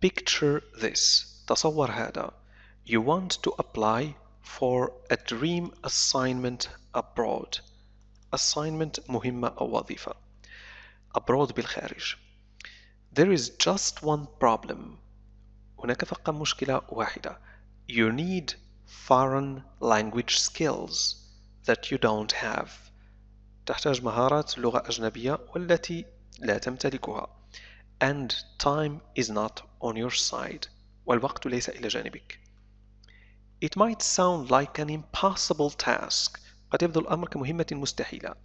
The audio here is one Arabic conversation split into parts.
Picture this تصور هذا You want to apply for a dream assignment abroad assignment مهمة أو وظيفة abroad بالخارج There is just one problem هناك فقط مشكلة واحدة You need foreign language skills that you don't have تحتاج مهارات لغة أجنبية والتي لا تمتلكها and time is not on your side والوقت ليس إلى جانبك It might sound like an impossible task قد يبدو الأمر كمهمة مستحيلة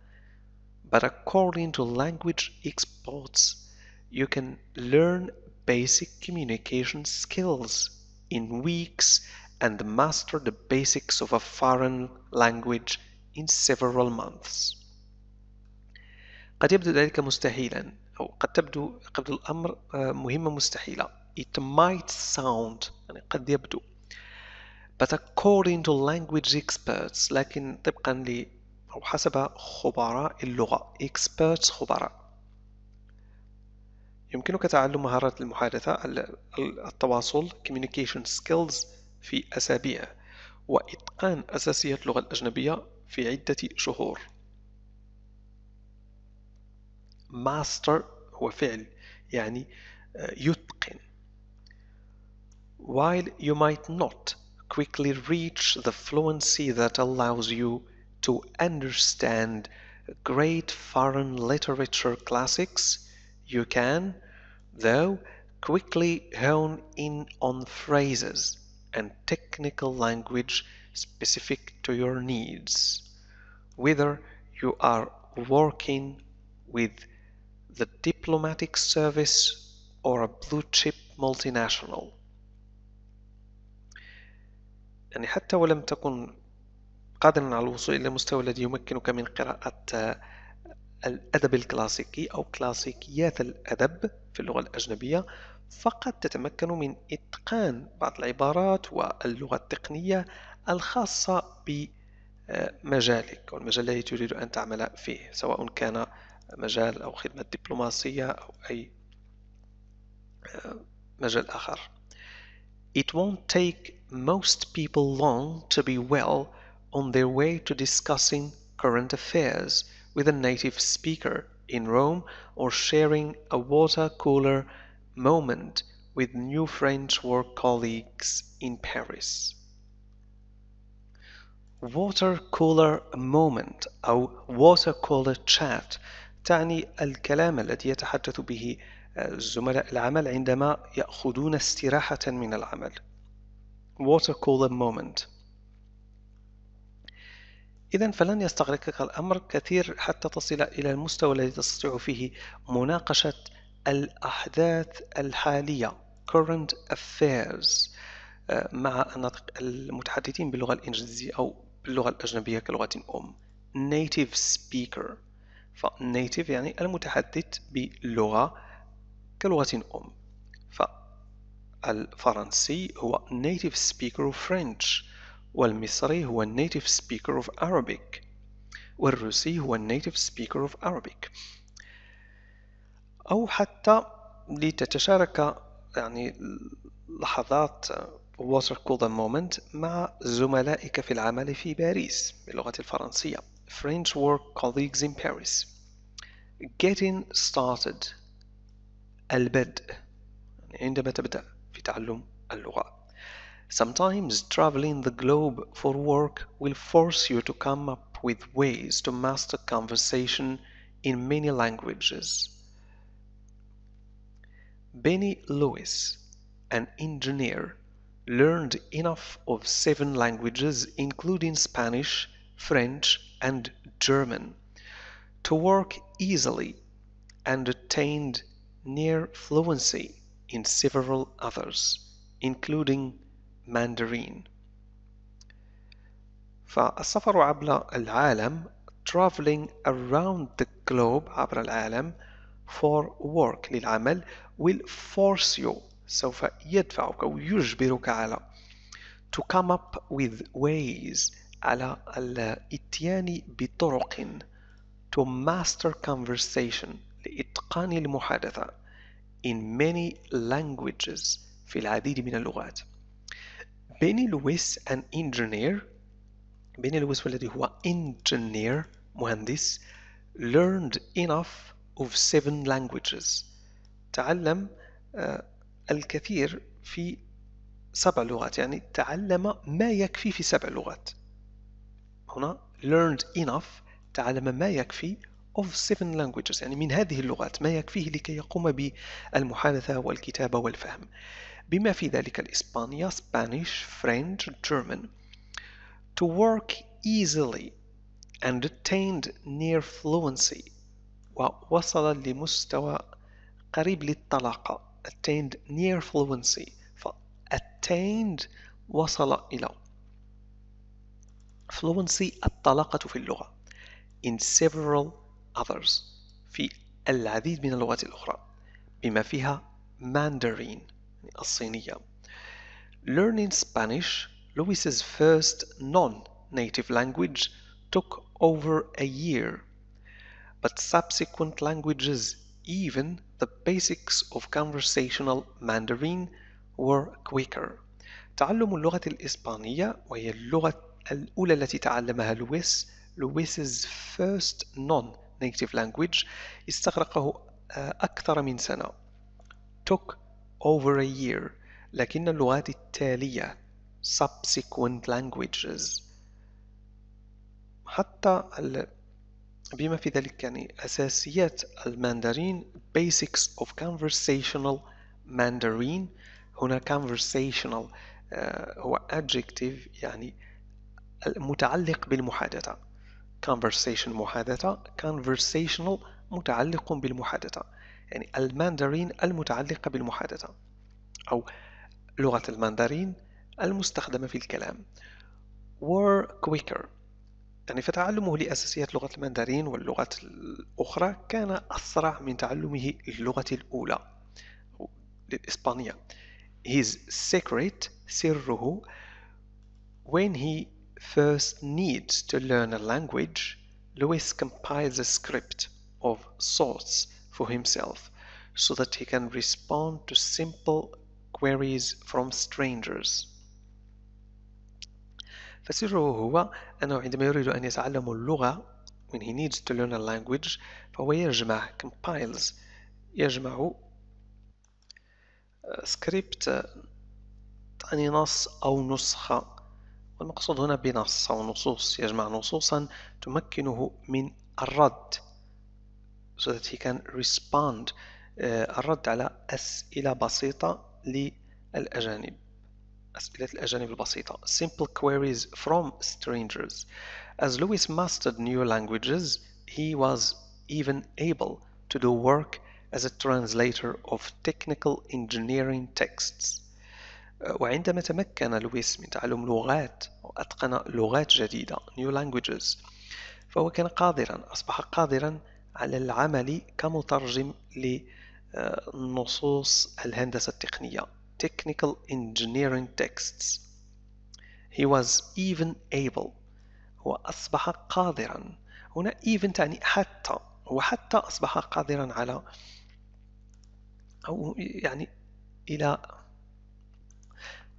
but according to language experts you can learn basic communication skills in weeks and master the basics of a foreign language in several months قد يبدو ذلك مستحيلا أو قد تبدو قبل الأمر آه، مهمة مستحيلة it might sound يعني قد يبدو but according to language experts لكن طبقا ل أو حسب خبراء اللغة experts خبراء يمكنك تعلم مهارات المحادثة التواصل communication skills في أسابيع وإتقان أساسيات اللغة الأجنبية في عدة شهور Master هو فعل يعني يتقن while you might not quickly reach the fluency that allows you to understand great foreign literature classics, you can, though, quickly hone in on phrases and technical language specific to your needs, whether you are working with the diplomatic service or a blue chip multinational يعني حتى ولم تكن قادرا على الوصول إلى المستوى الذي يمكنك من قراءة الأدب الكلاسيكي أو كلاسيكيات الأدب في اللغة الأجنبية فقط تتمكن من إتقان بعض العبارات واللغة التقنية الخاصة بمجالك والمجال الذي تريد أن تعمل فيه سواء كان مجال أو خدمة دبلوماسية أو أي مجال آخر It won't take most people long to be well on their way to discussing current affairs with a native speaker in Rome or sharing a water cooler moment with new French work colleagues in Paris. Water cooler moment a water cooler chat تعني الكلام الذي يتحدث به آه، زملاء العمل عندما يأخذون استراحة من العمل water cooler moment إذا فلن يستغرقك الأمر كثير حتى تصل إلى المستوى الذي تستطيع فيه مناقشة الأحداث الحالية current affairs آه، مع المتحدثين باللغة الإنجليزية أو باللغة الأجنبية كلغة أم native speaker فنيتيف يعني المتحدث باللغة كلغة أم فالفرنسي هو native speaker of French والمصري هو native speaker of Arabic والروسي هو native speaker of Arabic أو حتى لتتشارك يعني لحظات water cooler moment مع زملائك في العمل في باريس باللغة الفرنسية French work colleagues in Paris. Getting started البدء يعني عندما تبدأ في تعلم Sometimes traveling the globe for work will force you to come up with ways to master conversation in many languages. Benny Lewis, an engineer, learned enough of seven languages including Spanish, French, and German, to work easily and attained near fluency in several others, including Mandarin. فالسفر عبر العالم traveling around the globe عبر العالم for work للعمل will force you سوف يدفعك أو على to come up with ways على الاتيان بطرق to master conversation لإتقان المحادثة in many languages في العديد من اللغات بيني لويس an engineer بيني لويس والذي هو engineer مهندس learned enough of seven languages تعلم آه، الكثير في سبع لغات يعني تعلم ما يكفي في سبع لغات هنا learned enough تعلم ما يكفي of seven languages يعني من هذه اللغات ما يكفيه لكي يقوم بالمحادثة والكتابة والفهم بما في ذلك الإسبانيا Spanish, French, German to work easily and attained near fluency ووصل لمستوى قريب للطلاقة attained near fluency ف attained وصل إلى fluency الطلاقة في اللغة in several others في العديد من اللغات الأخرى بما فيها Mandarin الصينية Learning Spanish Lewis's first non-native language took over a year but subsequent languages even the basics of conversational Mandarin were quicker تعلم اللغة الإسبانية وهي اللغة الأولى التي تعلمها لويس لويس's first non-native language استغرقه أكثر من سنة took over a year لكن اللغات التالية subsequent languages حتى بما في ذلك يعني أساسيات الماندرين basics of conversational Mandarin هنا conversational هو adjective يعني متعلق بالمحادثة conversation محادثة conversational متعلق بالمحادثة يعني الماندرين المتعلقة بالمحادثة أو لغة الماندرين المستخدمة في الكلام were quicker يعني فتعلمه لأساسيات لغة الماندرين واللغة الأخرى كان أسرع من تعلمه اللغة الأولى للإسبانية his secret سره when he first needs to learn a language, Lewis compiles a script of sorts for himself so that he can respond to simple queries from strangers. فسره هو أنه عندما يريد أن يتعلم اللغة when he needs to learn a language فهو يجمع compiles يجمع script يعني نص أو نسخة المقصود هنا بنص أو نصوص يجمع نصوصا تمكنه من الرد so that he can respond الرد على أسئلة بسيطة للأجانب أسئلة الأجانب البسيطة simple queries from strangers as Lewis mastered new languages he was even able to do work as a translator of technical engineering texts وعندما تمكن لويس من تعلم لغات وأتقن لغات جديدة new languages فهو كان قادرا أصبح قادرا على العمل كمترجم لنصوص الهندسة التقنية technical engineering texts he was even able وأصبح قادرا هنا even تعني حتى هو حتى أصبح قادرا على أو يعني إلى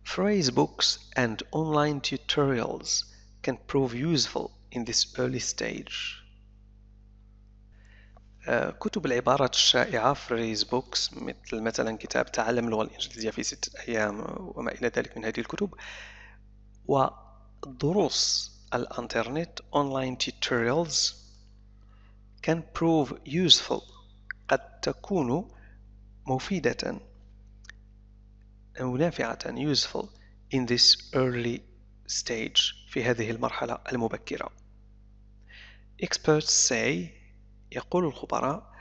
Phrase books and online tutorials can prove useful in this early stage. كتب العبارة الشائعة فريز بوكس مثل مثلا كتاب تعلم اللغة الإنجليزية في ستة أيام وما إلى ذلك من هذه الكتب ودروس الإنترنت online tutorials can prove useful قد تكون مفيدة ونافعة and useful in this early stage في هذه المرحلة المبكرة. Experts say يقول الخبراء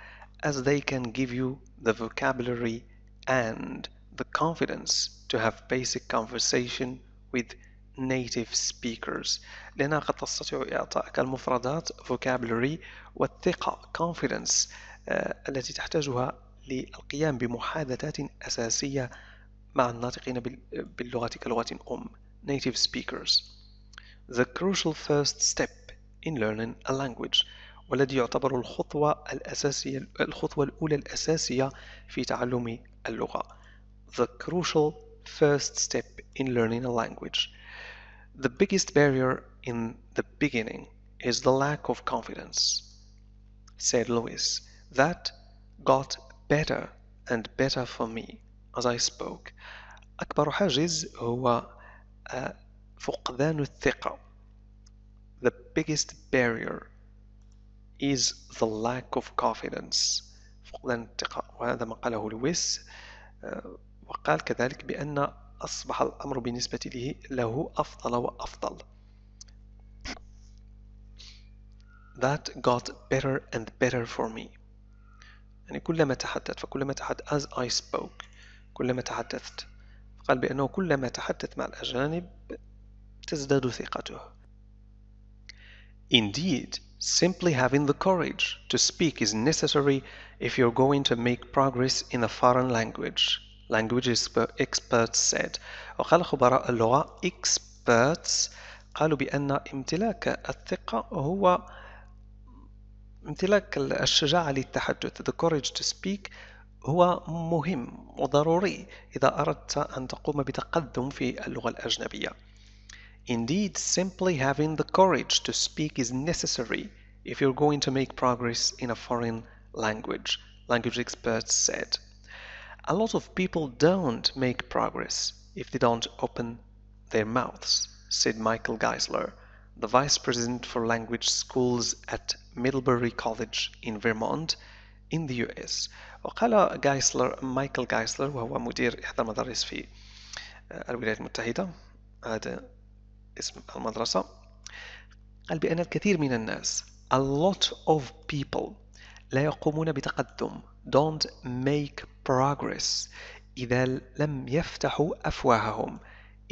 as they can give you the vocabulary and the confidence to have basic conversation with native speakers لأنها قد تستطيع إعطائك المفردات vocabulary والثقة confidence التي تحتاجها للقيام بمحادثات أساسية مع الناطقين باللغة كلغة أم native speakers the crucial first step in learning a language والذي يعتبر الخطوة الأساسية الخطوة الأولى الأساسية في تعلم اللغة the crucial first step in learning a language the biggest barrier in the beginning is the lack of confidence said Lewis that got better and better for me as I spoke أكبر حاجز هو آه، فقدان الثقة The biggest barrier is the lack of confidence فقدان الثقة وهذا ما قاله لويس آه، وقال كذلك بأن أصبح الأمر بالنسبة له, له أفضل وأفضل That got better and better for me يعني كلما تحدث فكلما تحدث as I spoke كلما تحدثت قال بأنه كلما تحدث مع الأجانب تزداد ثقته Indeed, simply having the courage to speak is necessary if you're going to make progress in a foreign language, language experts said. وقال خبراء اللغة experts قالوا بأن امتلاك الثقة هو امتلاك الشجاعة للتحدث the courage to speak هو مهم وضروري إذا أردت أن تقوم بتقدم في اللغة الأجنبية. Indeed, simply having the courage to speak is necessary if you're going to make progress in a foreign language, language experts said. A lot of people don't make progress if they don't open their mouths, said Michael Geisler, the vice president for language schools at Middlebury College in Vermont in the US وقال جايسلر مايكل جايسلر وهو مدير إحدى المدارس في آه، الولايات المتحدة هذا اسم المدرسة قال بأن الكثير من الناس a lot of people لا يقومون بتقدم don't make progress إذا لم يفتحوا أفواههم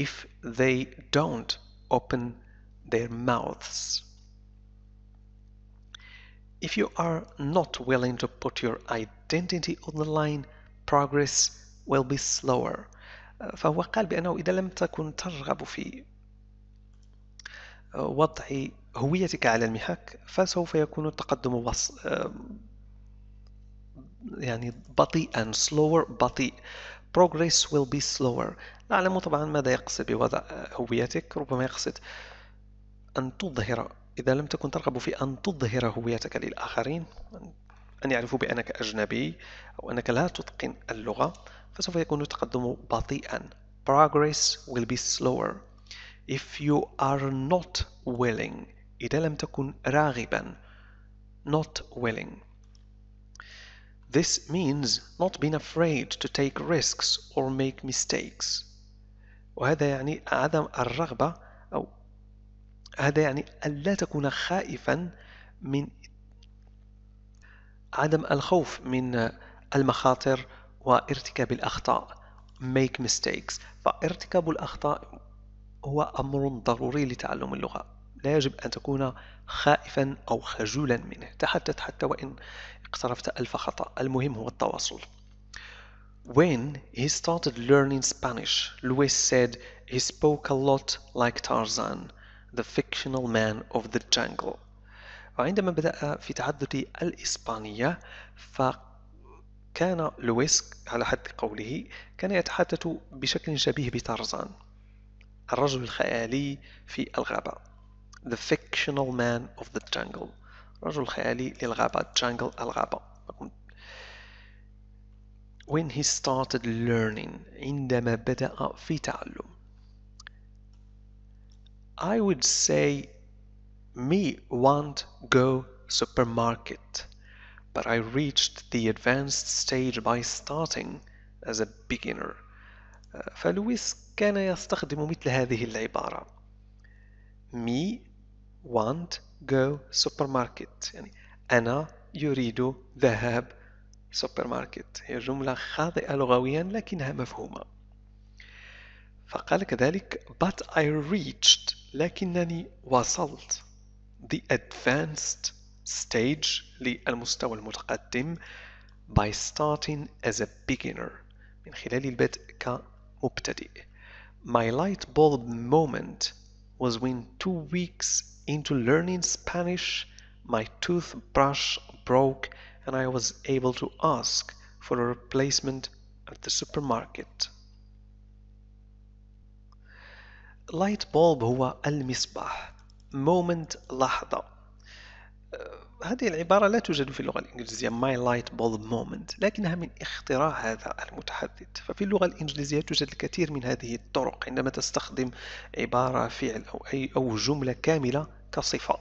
if they don't open their mouths If you are not willing to put your identity on the line, progress will be slower. Uh, فهو قال بأنه إذا لم تكن ترغب في uh, وضع هويتك على المحك فسوف يكون التقدم وص... Um, يعني بطيئا slower بطيء progress will be slower لا أعلم طبعا ماذا يقصد بوضع هويتك ربما يقصد أن تظهر إذا لم تكن ترغب في أن تظهر هويتك للآخرين أن يعرفوا بأنك أجنبي أو أنك لا تتقن اللغة فسوف يكون التقدم بطيئا progress will be slower if you are not willing إذا لم تكن راغبا not willing This means not being afraid to take risks or make mistakes وهذا يعني عدم الرغبة أو هذا يعني ألا تكون خائفا من عدم الخوف من المخاطر وارتكاب الأخطاء make mistakes فارتكاب الأخطاء هو أمر ضروري لتعلم اللغة لا يجب أن تكون خائفا أو خجولا منه تحدث حتى وإن اقترفت ألف خطأ المهم هو التواصل When he started learning Spanish, Luis said he spoke a lot like Tarzan. The Fictional Man of the Jungle وعندما بدأ في تعدد الإسبانية فكان لويس على حد قوله كان يتحدث بشكل شبيه بتارزان الرجل الخيالي في الغابة The Fictional Man of the Jungle رجل خيالي للغابة Jungle الغابة When he started learning عندما بدأ في تعلم I would say me want go supermarket, but I reached the advanced stage by starting as a beginner. فلويس كان يستخدم مثل هذه العبارة me want go supermarket يعني أنا يريد ذهاب supermarket هي جملة خاطئة لغويا لكنها مفهومة فقال كذلك but I reached لكنني وصلت the advanced stage للمستوى المتقدم by starting as a beginner من خلال البدء كمبتدئ My light bulb moment was when two weeks into learning Spanish my toothbrush broke and I was able to ask for a replacement at the supermarket. لايت بولب هو المصباح مومنت لحظة أه، هذه العبارة لا توجد في اللغة الإنجليزية my light bulb moment لكنها من اختراع هذا المتحدث ففي اللغة الإنجليزية توجد الكثير من هذه الطرق عندما تستخدم عبارة فعل أو أي أو جملة كاملة كصفة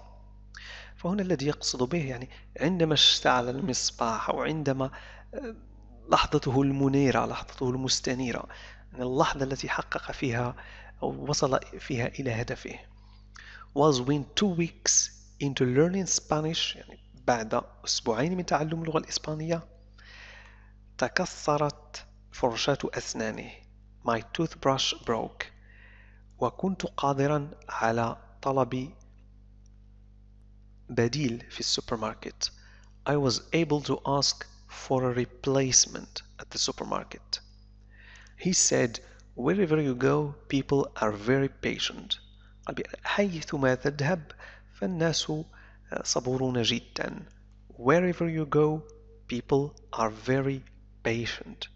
فهنا الذي يقصد به يعني عندما اشتعل المصباح أو عندما أه، لحظته المنيرة لحظته المستنيرة يعني اللحظة التي حقق فيها أو وصل فيها إلى هدفه was when two weeks into learning Spanish يعني بعد أسبوعين من تعلم اللغة الإسبانية تكسرت فرشاة أسنانه my toothbrush broke وكنت قادرا على طلب بديل في السوبر ماركت I was able to ask for a replacement at the supermarket. He said Wherever you go, people are very patient. حيثما تذهب فالناس صبورون جدا. Wherever you go, people are very patient.